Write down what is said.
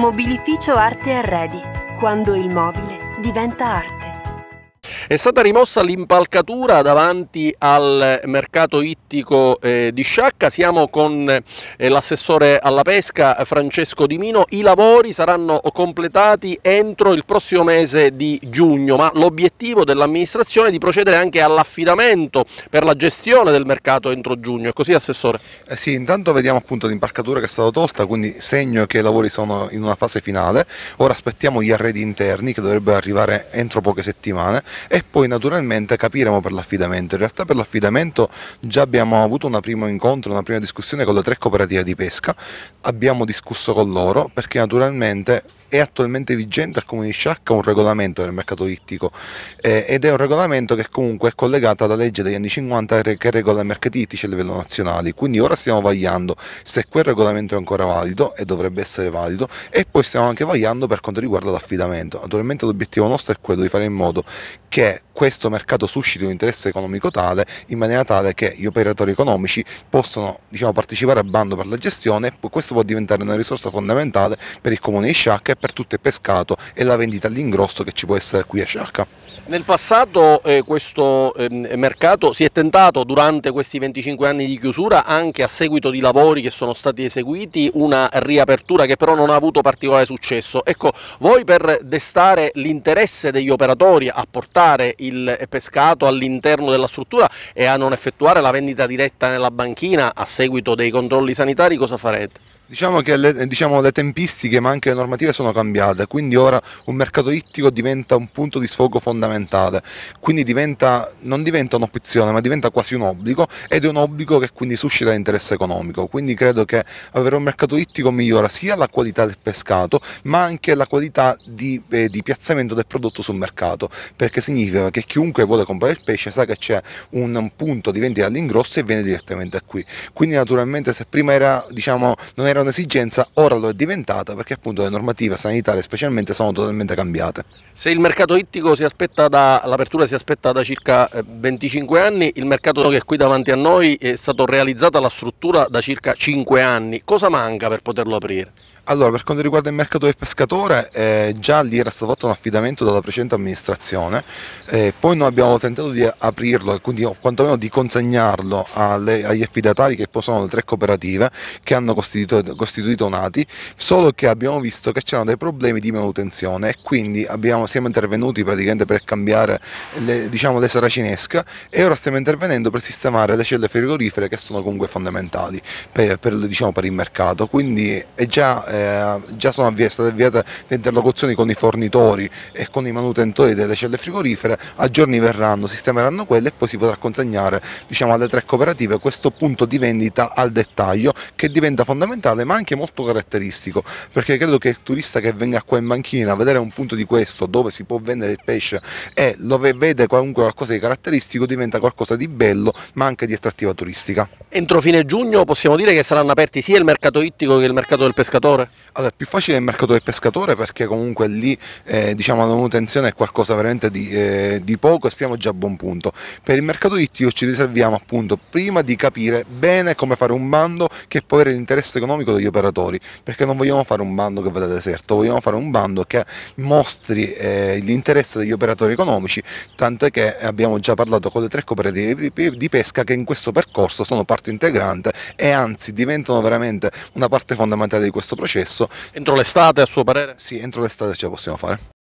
Mobilificio Arte Arredi, quando il mobile diventa arte. È stata rimossa l'impalcatura davanti al mercato ittico eh, di Sciacca, siamo con eh, l'assessore alla pesca Francesco Di Mino, i lavori saranno completati entro il prossimo mese di giugno, ma l'obiettivo dell'amministrazione è di procedere anche all'affidamento per la gestione del mercato entro giugno, è così Assessore? Eh sì, intanto vediamo appunto l'impalcatura che è stata tolta, quindi segno che i lavori sono in una fase finale, ora aspettiamo gli arredi interni che dovrebbero arrivare entro poche settimane e poi naturalmente capiremo per l'affidamento. In realtà per l'affidamento già abbiamo avuto un primo incontro, una prima discussione con le tre cooperative di pesca, abbiamo discusso con loro perché naturalmente è attualmente vigente al Comune di Sciacca un regolamento del mercato ittico eh, ed è un regolamento che comunque è collegato alla legge degli anni 50 che regola i mercati ittici a livello nazionale, quindi ora stiamo vagliando se quel regolamento è ancora valido e dovrebbe essere valido e poi stiamo anche vagliando per quanto riguarda l'affidamento. Naturalmente l'obiettivo nostro è quello di fare in modo che questo mercato suscita un interesse economico tale in maniera tale che gli operatori economici possano diciamo, partecipare al bando per la gestione e questo può diventare una risorsa fondamentale per il comune di Sciacca e per tutto il pescato e la vendita all'ingrosso che ci può essere qui a Sciacca. Nel passato eh, questo eh, mercato si è tentato durante questi 25 anni di chiusura anche a seguito di lavori che sono stati eseguiti una riapertura che però non ha avuto particolare successo. Ecco, voi per destare l'interesse degli operatori a portare il pescato all'interno della struttura e a non effettuare la vendita diretta nella banchina a seguito dei controlli sanitari cosa farete? Diciamo che le, diciamo, le, tempistiche ma anche le normative sono cambiate, quindi ora un mercato ittico diventa un punto di sfogo fondamentale, quindi diventa, non diventa un'opzione ma diventa quasi un obbligo ed è un obbligo che quindi suscita interesse economico, quindi credo che avere un mercato ittico migliora sia la qualità del pescato ma anche la qualità di, eh, di piazzamento del prodotto sul mercato, perché significa che chiunque vuole comprare il pesce sa che c'è un, un punto di vendita all'ingrosso e viene direttamente qui, quindi naturalmente se prima era, diciamo, non era era un'esigenza, ora lo è diventata perché appunto le normative sanitarie specialmente sono totalmente cambiate. Se il mercato ittico si aspetta da, l'apertura si aspetta da circa 25 eh, anni, il mercato che è qui davanti a noi è stato realizzata la struttura da circa 5 anni, cosa manca per poterlo aprire? Allora, per quanto riguarda il mercato del pescatore, eh, già lì era stato fatto un affidamento dalla precedente amministrazione, eh, poi noi abbiamo tentato di aprirlo e quindi o quantomeno di consegnarlo alle, agli affidatari che poi sono le tre cooperative che hanno costituito, costituito Nati, solo che abbiamo visto che c'erano dei problemi di manutenzione e quindi abbiamo, siamo intervenuti praticamente per cambiare le, diciamo, le saracinesche e ora stiamo intervenendo per sistemare le celle frigorifere che sono comunque fondamentali per, per, diciamo, per il mercato, quindi è già eh, già sono avviate, state avviate le interlocuzioni con i fornitori e con i manutentori delle celle frigorifere, a giorni verranno, sistemeranno quelle e poi si potrà consegnare diciamo, alle tre cooperative questo punto di vendita al dettaglio che diventa fondamentale ma anche molto caratteristico perché credo che il turista che venga qua in banchina a vedere un punto di questo dove si può vendere il pesce e lo vede qualunque qualcosa di caratteristico diventa qualcosa di bello ma anche di attrattiva turistica. Entro fine giugno possiamo dire che saranno aperti sia il mercato ittico che il mercato del pescatore? Allora, è più facile il mercato del pescatore perché comunque lì eh, diciamo, la manutenzione è qualcosa veramente di, eh, di, poco e stiamo già a buon punto. Per il mercato ittico ci riserviamo appunto prima di capire bene come fare un bando che può avere l'interesse economico degli operatori, perché non vogliamo fare un bando che vada deserto, vogliamo fare un bando che mostri eh, l'interesse degli operatori economici, tant'è che abbiamo già parlato con le tre cooperative di pesca che in questo percorso sono partite parte integrante e anzi diventano veramente una parte fondamentale di questo processo. Entro l'estate a suo parere? Sì, entro l'estate ce la possiamo fare.